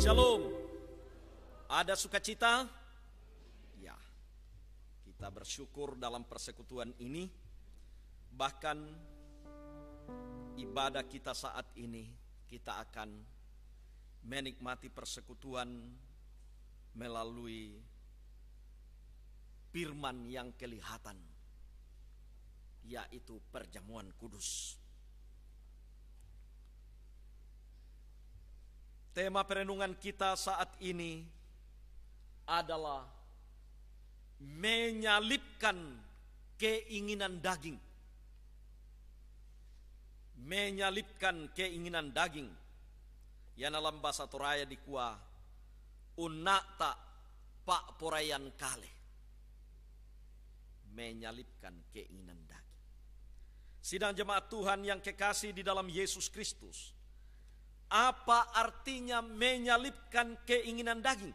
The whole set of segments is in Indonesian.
Shalom. Ada sukacita? Ya. Kita bersyukur dalam persekutuan ini. Bahkan ibadah kita saat ini kita akan menikmati persekutuan melalui firman yang kelihatan yaitu perjamuan kudus. Tema perenungan kita saat ini adalah menyalipkan keinginan daging. Menyalipkan keinginan daging. Yang dalam bahasa Toraya dikua tak pak porayan kale. Menyalipkan keinginan daging. Sidang jemaat Tuhan yang kekasih di dalam Yesus Kristus apa artinya menyalipkan keinginan daging?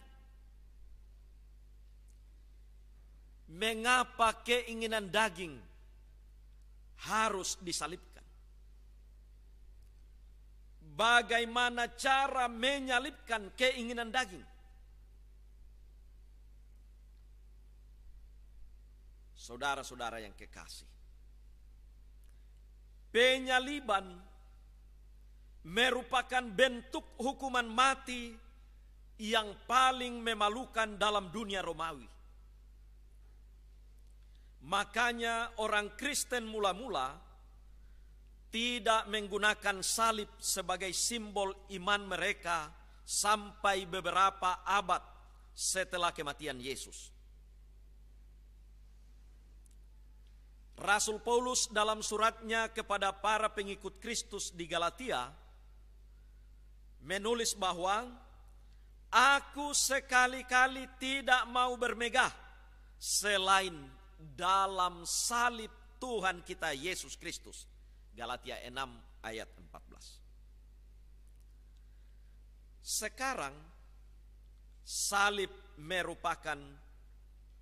Mengapa keinginan daging harus disalibkan? Bagaimana cara menyalibkan keinginan daging? Saudara-saudara yang kekasih, penyaliban merupakan bentuk hukuman mati yang paling memalukan dalam dunia Romawi. Makanya orang Kristen mula-mula tidak menggunakan salib sebagai simbol iman mereka sampai beberapa abad setelah kematian Yesus. Rasul Paulus dalam suratnya kepada para pengikut Kristus di Galatia menulis bahwa aku sekali-kali tidak mau bermegah selain dalam salib Tuhan kita Yesus Kristus. Galatia 6 ayat 14. Sekarang salib merupakan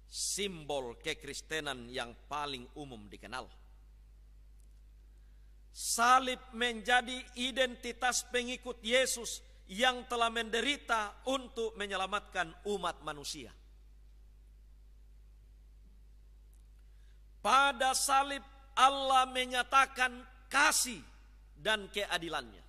simbol kekristenan yang paling umum dikenal Salib menjadi identitas pengikut Yesus yang telah menderita untuk menyelamatkan umat manusia. Pada salib Allah menyatakan kasih dan keadilannya.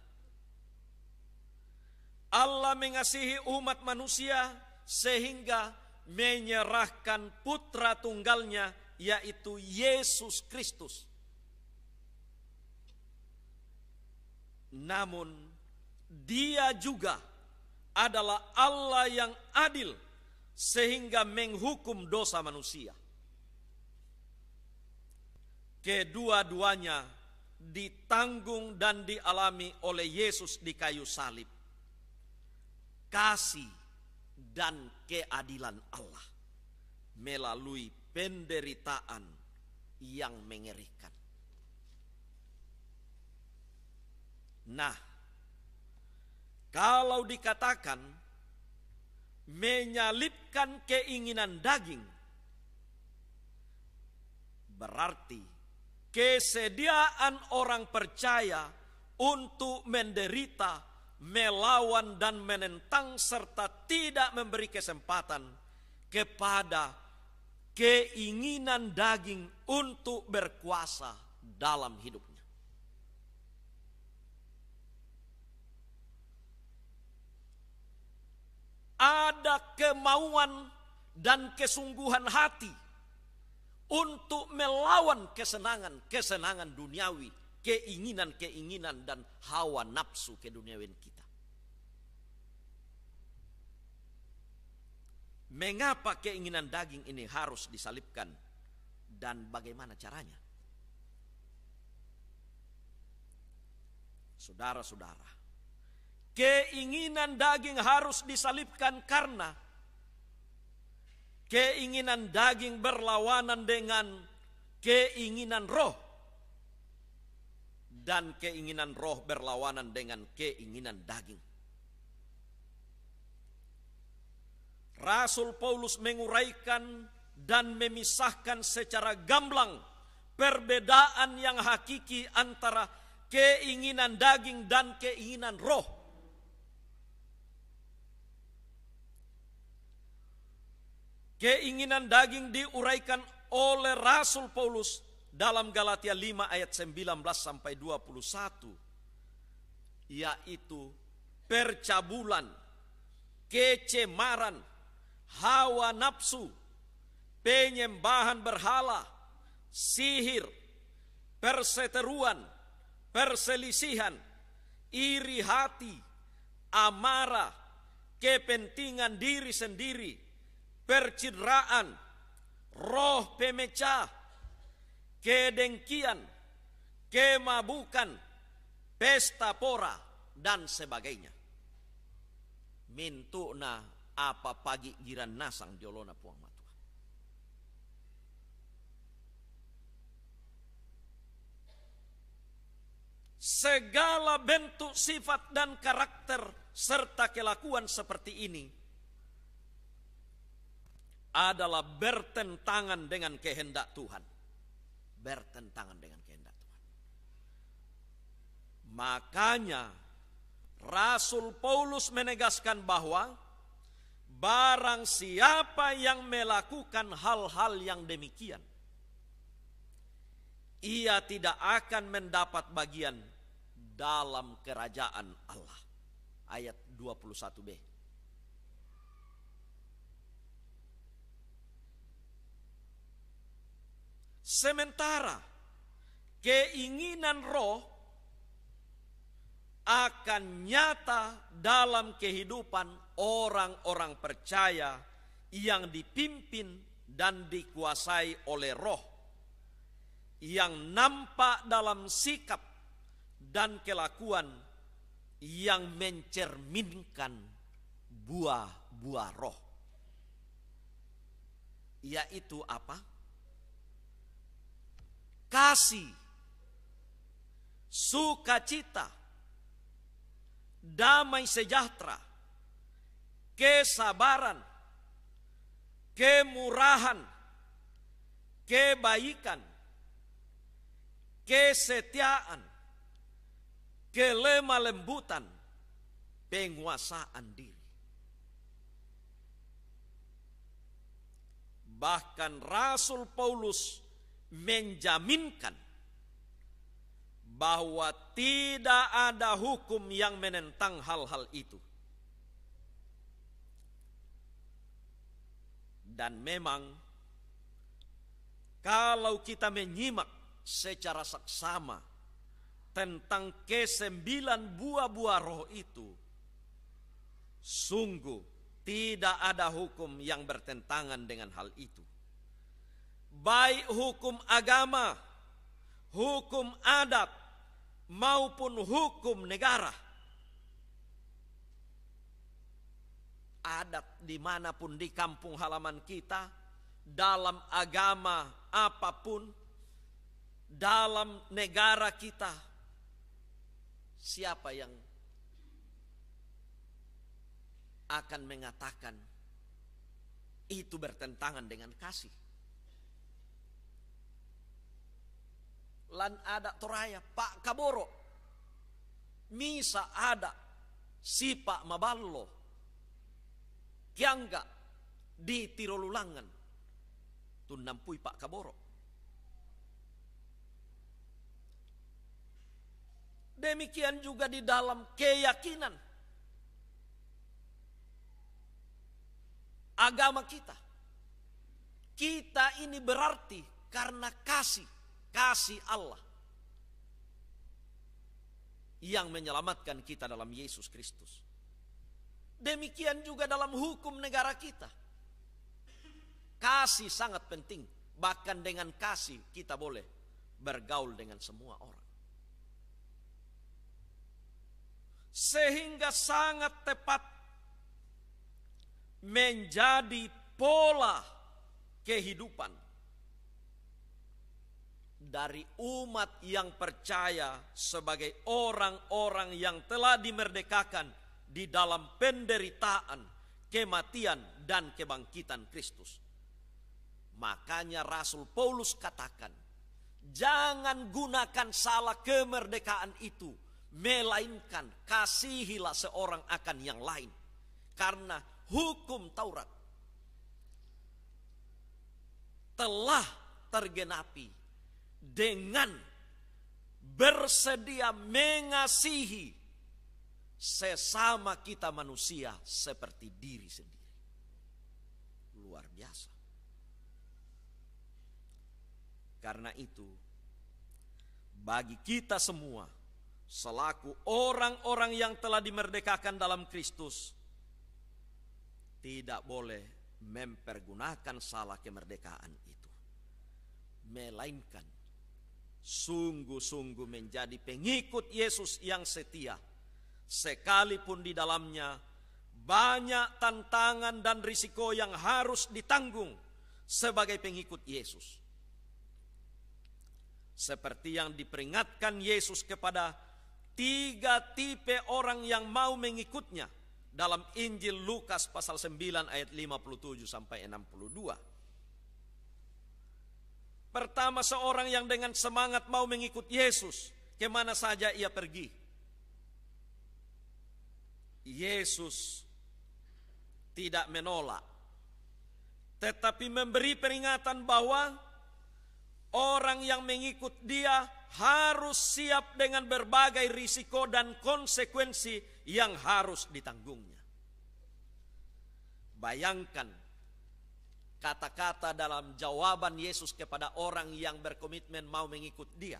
Allah mengasihi umat manusia sehingga menyerahkan putra tunggalnya yaitu Yesus Kristus Namun dia juga adalah Allah yang adil sehingga menghukum dosa manusia. Kedua-duanya ditanggung dan dialami oleh Yesus di kayu salib. Kasih dan keadilan Allah melalui penderitaan yang mengerikan. Nah, kalau dikatakan menyalipkan keinginan daging, berarti kesediaan orang percaya untuk menderita, melawan, dan menentang, serta tidak memberi kesempatan kepada keinginan daging untuk berkuasa dalam hidupnya. ada kemauan dan kesungguhan hati untuk melawan kesenangan-kesenangan duniawi, keinginan-keinginan dan hawa nafsu ke keduniawian kita. Mengapa keinginan daging ini harus disalibkan dan bagaimana caranya? Saudara-saudara, Keinginan daging harus disalibkan karena keinginan daging berlawanan dengan keinginan roh dan keinginan roh berlawanan dengan keinginan daging. Rasul Paulus menguraikan dan memisahkan secara gamblang perbedaan yang hakiki antara keinginan daging dan keinginan roh. Keinginan daging diuraikan oleh Rasul Paulus dalam Galatia 5 ayat 19 sampai 21 yaitu percabulan, kecemaran, hawa nafsu, penyembahan berhala, sihir, perseteruan, perselisihan, iri hati, amarah, kepentingan diri sendiri, percidraan, roh pemecah, kedengkian, kemabukan, pesta pora, dan sebagainya. Mintuna apa pagi giran nasang diolona puang matua. Segala bentuk sifat dan karakter serta kelakuan seperti ini adalah bertentangan dengan kehendak Tuhan. Bertentangan dengan kehendak Tuhan. Makanya Rasul Paulus menegaskan bahwa barang siapa yang melakukan hal-hal yang demikian ia tidak akan mendapat bagian dalam kerajaan Allah. Ayat 21b. Sementara keinginan roh akan nyata dalam kehidupan orang-orang percaya yang dipimpin dan dikuasai oleh roh yang nampak dalam sikap dan kelakuan yang mencerminkan buah-buah roh yaitu apa? kasih, sukacita, damai sejahtera, kesabaran, kemurahan, kebaikan, kesetiaan, kelemah lembutan, penguasaan diri. Bahkan Rasul Paulus menjaminkan bahwa tidak ada hukum yang menentang hal-hal itu. Dan memang kalau kita menyimak secara seksama tentang kesembilan buah-buah roh itu, sungguh tidak ada hukum yang bertentangan dengan hal itu baik hukum agama, hukum adat, maupun hukum negara. Adat dimanapun di kampung halaman kita, dalam agama apapun, dalam negara kita, siapa yang akan mengatakan itu bertentangan dengan kasih? lan ada toraya pak kaboro misa ada si pak maballo kiangga di tirolulangan nampui pak kaboro demikian juga di dalam keyakinan agama kita kita ini berarti karena kasih kasih Allah yang menyelamatkan kita dalam Yesus Kristus. Demikian juga dalam hukum negara kita. Kasih sangat penting, bahkan dengan kasih kita boleh bergaul dengan semua orang. Sehingga sangat tepat menjadi pola kehidupan dari umat yang percaya sebagai orang-orang yang telah dimerdekakan di dalam penderitaan, kematian, dan kebangkitan Kristus. Makanya Rasul Paulus katakan, jangan gunakan salah kemerdekaan itu, melainkan kasihilah seorang akan yang lain. Karena hukum Taurat telah tergenapi dengan bersedia mengasihi sesama kita manusia seperti diri sendiri. Luar biasa. Karena itu, bagi kita semua, selaku orang-orang yang telah dimerdekakan dalam Kristus, tidak boleh mempergunakan salah kemerdekaan itu, melainkan sungguh-sungguh menjadi pengikut Yesus yang setia. Sekalipun di dalamnya banyak tantangan dan risiko yang harus ditanggung sebagai pengikut Yesus. Seperti yang diperingatkan Yesus kepada tiga tipe orang yang mau mengikutnya dalam Injil Lukas pasal 9 ayat 57 sampai 62. Pertama seorang yang dengan semangat mau mengikut Yesus kemana saja ia pergi. Yesus tidak menolak, tetapi memberi peringatan bahwa orang yang mengikut Dia harus siap dengan berbagai risiko dan konsekuensi yang harus ditanggungnya. Bayangkan kata-kata dalam jawaban Yesus kepada orang yang berkomitmen mau mengikut dia.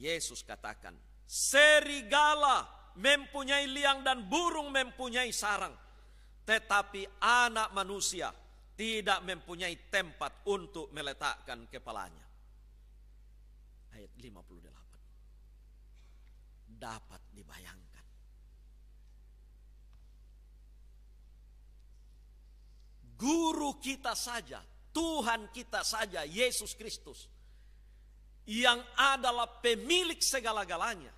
Yesus katakan, serigala mempunyai liang dan burung mempunyai sarang. Tetapi anak manusia tidak mempunyai tempat untuk meletakkan kepalanya. Ayat 58. Dapat dibayangkan guru kita saja, Tuhan kita saja, Yesus Kristus, yang adalah pemilik segala-galanya,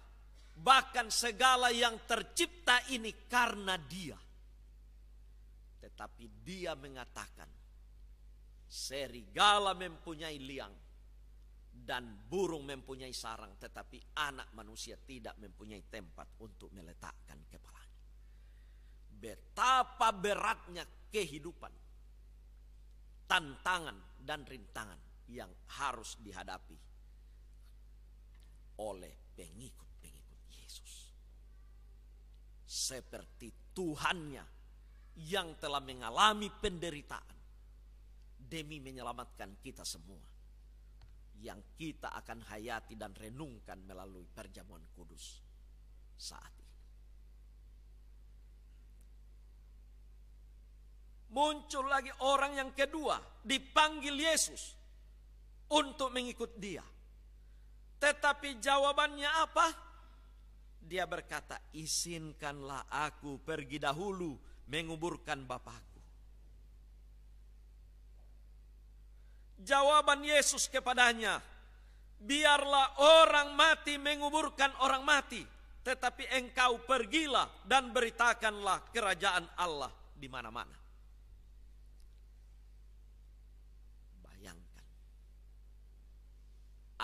bahkan segala yang tercipta ini karena Dia. Tetapi Dia mengatakan, serigala mempunyai liang dan burung mempunyai sarang, tetapi anak manusia tidak mempunyai tempat untuk meletakkan kepalanya. Betapa beratnya kehidupan tantangan dan rintangan yang harus dihadapi oleh pengikut-pengikut Yesus. Seperti Tuhannya yang telah mengalami penderitaan demi menyelamatkan kita semua. Yang kita akan hayati dan renungkan melalui perjamuan kudus saat ini. muncul lagi orang yang kedua dipanggil Yesus untuk mengikut dia. Tetapi jawabannya apa? Dia berkata, "Izinkanlah aku pergi dahulu menguburkan bapakku." Jawaban Yesus kepadanya, "Biarlah orang mati menguburkan orang mati, tetapi engkau pergilah dan beritakanlah kerajaan Allah di mana-mana."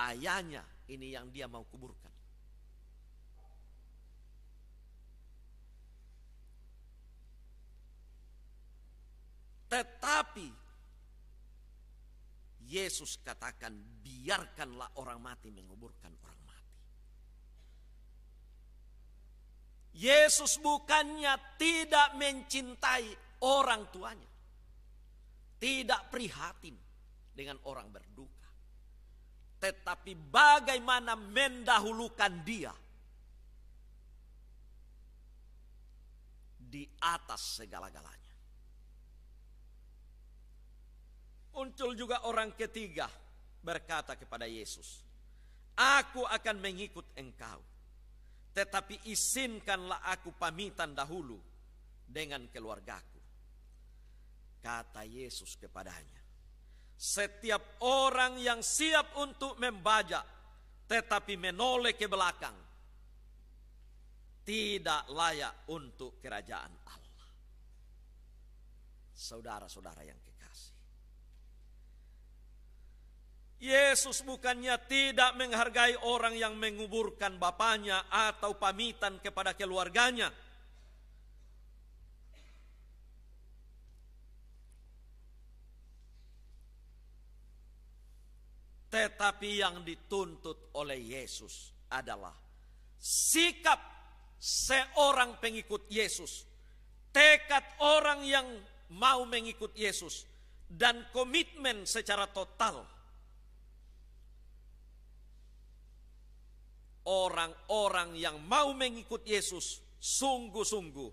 ayahnya ini yang dia mau kuburkan. Tetapi Yesus katakan biarkanlah orang mati menguburkan orang mati. Yesus bukannya tidak mencintai orang tuanya. Tidak prihatin dengan orang berduka tetapi bagaimana mendahulukan dia di atas segala-galanya. Muncul juga orang ketiga berkata kepada Yesus, Aku akan mengikut engkau, tetapi izinkanlah aku pamitan dahulu dengan keluargaku. Kata Yesus kepadanya, setiap orang yang siap untuk membaca tetapi menoleh ke belakang tidak layak untuk kerajaan Allah. Saudara-saudara yang kekasih. Yesus bukannya tidak menghargai orang yang menguburkan bapaknya atau pamitan kepada keluarganya Tetapi yang dituntut oleh Yesus adalah sikap seorang pengikut Yesus, tekad orang yang mau mengikut Yesus, dan komitmen secara total. Orang-orang yang mau mengikut Yesus sungguh-sungguh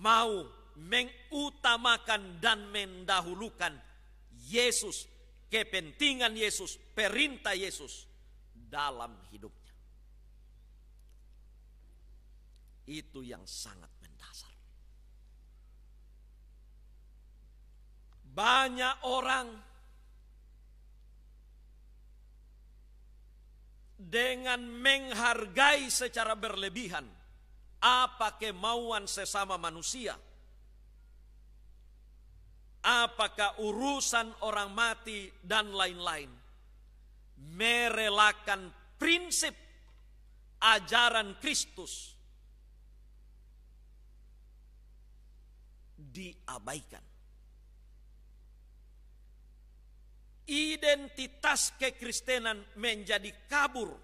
mau mengutamakan dan mendahulukan Yesus kepentingan Yesus, perintah Yesus dalam hidupnya. Itu yang sangat mendasar. Banyak orang dengan menghargai secara berlebihan apa kemauan sesama manusia – apakah urusan orang mati dan lain-lain. Merelakan prinsip ajaran Kristus diabaikan. Identitas kekristenan menjadi kabur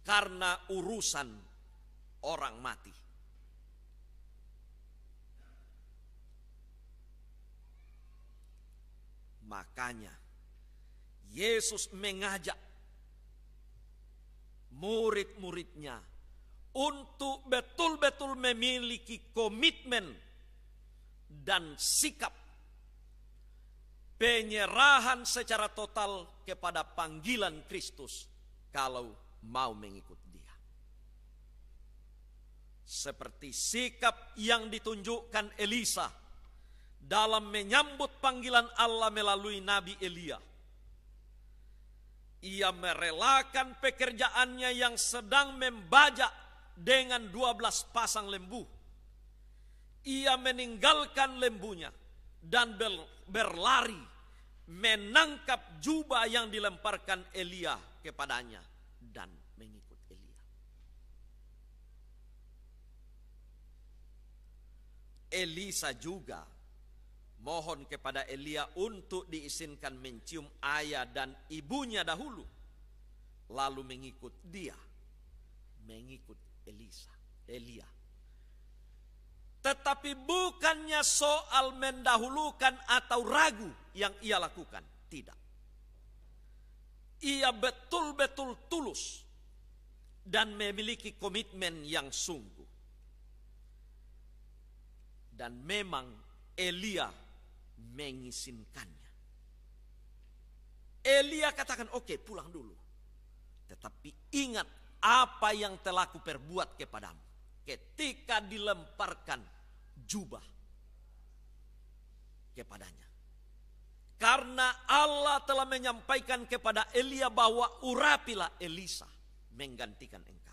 karena urusan orang mati. Makanya Yesus mengajak murid-muridnya untuk betul-betul memiliki komitmen dan sikap penyerahan secara total kepada panggilan Kristus kalau mau mengikut dia. Seperti sikap yang ditunjukkan Elisa dalam menyambut panggilan Allah melalui Nabi Elia. Ia merelakan pekerjaannya yang sedang membajak dengan dua belas pasang lembu. Ia meninggalkan lembunya dan berlari menangkap jubah yang dilemparkan Elia kepadanya dan mengikut Elia. Elisa juga mohon kepada Elia untuk diizinkan mencium ayah dan ibunya dahulu lalu mengikut dia mengikut Elisa Elia tetapi bukannya soal mendahulukan atau ragu yang ia lakukan tidak ia betul-betul tulus dan memiliki komitmen yang sungguh. Dan memang Elia mengizinkannya. Elia katakan, "Oke, okay, pulang dulu." Tetapi ingat apa yang telah kuperbuat kepadamu ketika dilemparkan jubah kepadanya. Karena Allah telah menyampaikan kepada Elia bahwa urapilah Elisa menggantikan engkau.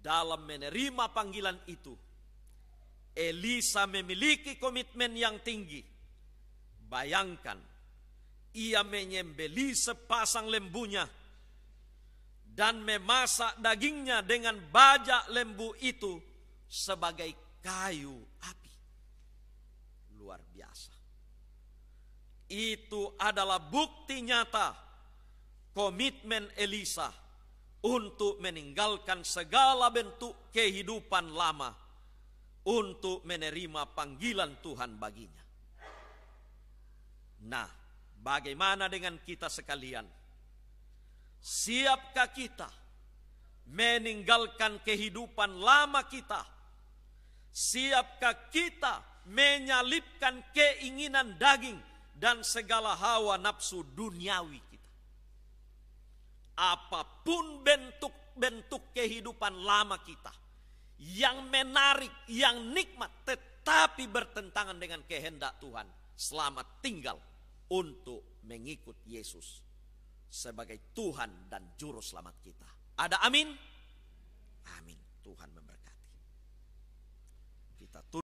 Dalam menerima panggilan itu, Elisa memiliki komitmen yang tinggi. Bayangkan, ia menyembeli sepasang lembunya dan memasak dagingnya dengan bajak lembu itu sebagai kayu api. Luar biasa. Itu adalah bukti nyata komitmen Elisa untuk meninggalkan segala bentuk kehidupan lama untuk menerima panggilan Tuhan baginya. Nah, bagaimana dengan kita sekalian? Siapkah kita meninggalkan kehidupan lama kita? Siapkah kita menyalipkan keinginan daging dan segala hawa nafsu duniawi kita? Apapun bentuk-bentuk kehidupan lama kita – yang menarik, yang nikmat, tetapi bertentangan dengan kehendak Tuhan. Selamat tinggal untuk mengikut Yesus sebagai Tuhan dan Juru Selamat kita. Ada amin? Amin. Tuhan memberkati. Kita